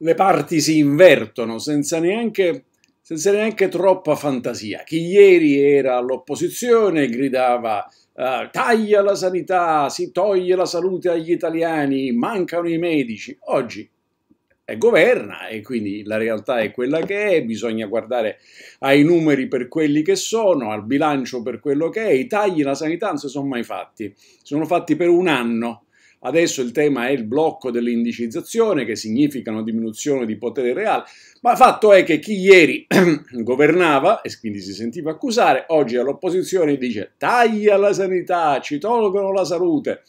le parti si invertono senza neanche, senza neanche troppa fantasia. Chi ieri era all'opposizione e gridava Uh, taglia la sanità, si toglie la salute agli italiani, mancano i medici. Oggi è governa e quindi la realtà è quella che è, bisogna guardare ai numeri per quelli che sono, al bilancio per quello che è, i tagli alla sanità non si sono mai fatti, sono fatti per un anno, Adesso il tema è il blocco dell'indicizzazione, che significa una diminuzione di potere reale, ma il fatto è che chi ieri governava e quindi si sentiva accusare, oggi all'opposizione dice taglia la sanità, ci tolgono la salute,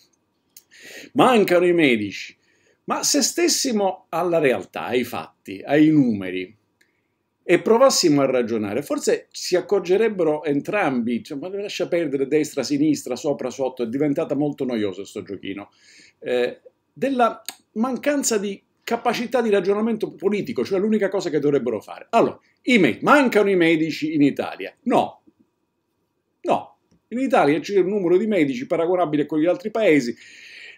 mancano i medici. Ma se stessimo alla realtà, ai fatti, ai numeri, e provassimo a ragionare, forse si accorgerebbero entrambi, cioè, ma lascia perdere destra, sinistra, sopra, sotto, è diventata molto noiosa questo giochino, eh, della mancanza di capacità di ragionamento politico, cioè l'unica cosa che dovrebbero fare. Allora, i me- mancano i medici in Italia? No, no. In Italia c'è un numero di medici paragonabile a quelli di altri paesi,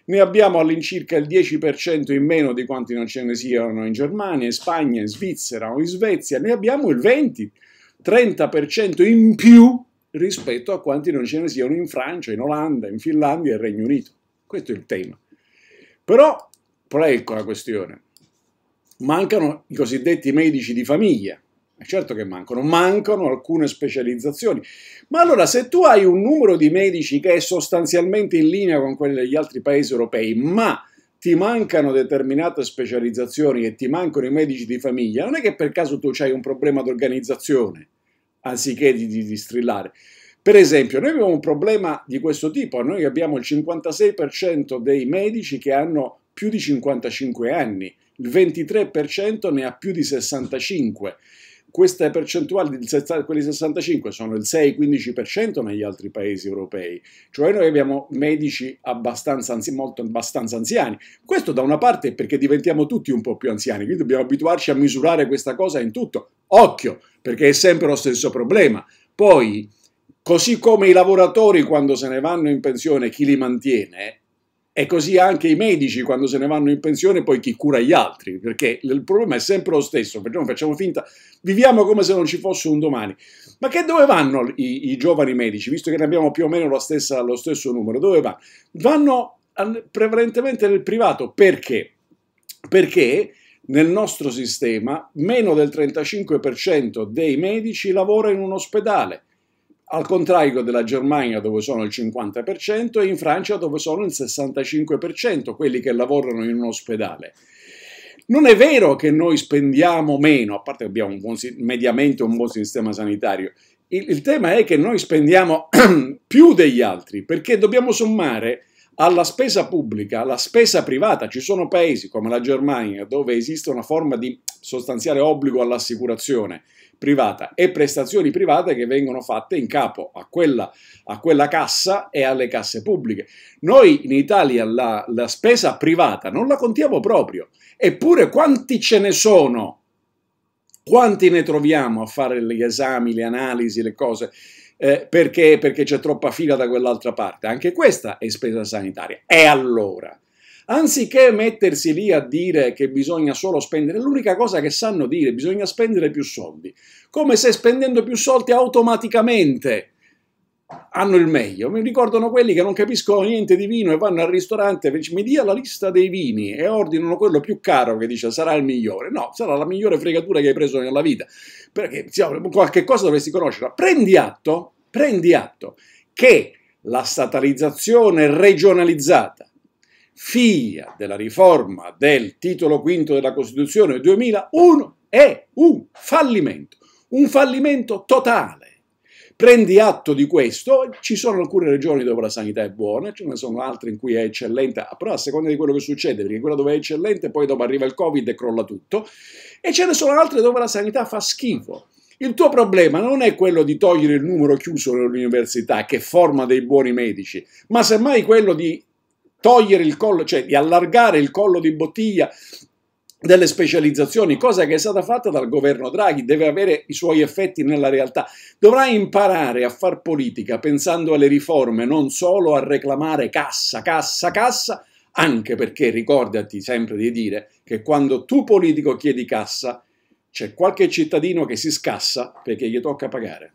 ne abbiamo all'incirca il 10% in meno di quanti non ce ne siano in Germania, in Spagna, in Svizzera o in Svezia. ne abbiamo il 20-30% in più rispetto a quanti non ce ne siano in Francia, in Olanda, in Finlandia e in Regno Unito. Questo è il tema. Però, qual è la questione? Mancano i cosiddetti medici di famiglia, Certo che mancano, mancano alcune specializzazioni. Ma allora se tu hai un numero di medici che è sostanzialmente in linea con quelli degli altri paesi europei, ma ti mancano determinate specializzazioni e ti mancano i medici di famiglia, non è che per caso tu hai un problema d'organizzazione anziché di, di, di strillare. Per esempio, noi abbiamo un problema di questo tipo, noi abbiamo il 56% dei medici che hanno più di 55 anni, il 23% ne ha più di 65 queste percentuali, quelli 65, sono il 6-15% negli altri paesi europei, cioè noi abbiamo medici abbastanza, anzi, molto, abbastanza anziani. Questo da una parte è perché diventiamo tutti un po' più anziani, quindi dobbiamo abituarci a misurare questa cosa in tutto. Occhio, perché è sempre lo stesso problema. Poi, così come i lavoratori quando se ne vanno in pensione, chi li mantiene? E così anche i medici quando se ne vanno in pensione, poi chi cura gli altri? Perché il problema è sempre lo stesso, perché non facciamo finta, viviamo come se non ci fosse un domani. Ma che dove vanno i, i giovani medici, visto che ne abbiamo più o meno stessa, lo stesso numero? Dove vanno? Vanno prevalentemente nel privato, perché? Perché nel nostro sistema meno del 35% dei medici lavora in un ospedale al contrario della Germania dove sono il 50% e in Francia dove sono il 65% quelli che lavorano in un ospedale. Non è vero che noi spendiamo meno, a parte che abbiamo un buon, mediamente un buon sistema sanitario, il, il tema è che noi spendiamo più degli altri perché dobbiamo sommare alla spesa pubblica, alla spesa privata. Ci sono paesi come la Germania dove esiste una forma di sostanziale obbligo all'assicurazione privata e prestazioni private che vengono fatte in capo a quella, a quella cassa e alle casse pubbliche. Noi in Italia la, la spesa privata non la contiamo proprio, eppure quanti ce ne sono? Quanti ne troviamo a fare gli esami, le analisi, le cose? eh, perché, perché c'è troppa fila da quell'altra parte. Anche questa è spesa sanitaria. E allora? Anziché mettersi lì a dire che bisogna solo spendere, l'unica cosa che sanno dire, è bisogna spendere più soldi, come se spendendo più soldi automaticamente hanno il meglio. Mi ricordano quelli che non capiscono niente di vino e vanno al ristorante e dicono mi dia la lista dei vini e ordinano quello più caro che dice sarà il migliore. No, sarà la migliore fregatura che hai preso nella vita perché diciamo, qualche cosa dovresti conoscere. Prendi atto, prendi atto che la statalizzazione regionalizzata, figlia della riforma del titolo quinto della Costituzione del 2001, è un fallimento, un fallimento totale. Prendi atto di questo, ci sono alcune regioni dove la sanità è buona, ce ne sono altre in cui è eccellente, però a seconda di quello che succede, perché quella dove è eccellente poi dopo arriva il Covid e crolla tutto, e ce ne sono altre dove la sanità fa schifo. Il tuo problema non è quello di togliere il numero chiuso nell'università che forma dei buoni medici, ma semmai quello di togliere il collo, cioè di allargare il collo di bottiglia delle specializzazioni, cosa che è stata fatta dal governo Draghi, deve avere i suoi effetti nella realtà. Dovrà imparare a far politica pensando alle riforme, non solo a reclamare cassa, cassa, cassa, anche perché ricordati sempre di dire che quando tu politico chiedi cassa, c'è qualche cittadino che si scassa perché gli tocca pagare.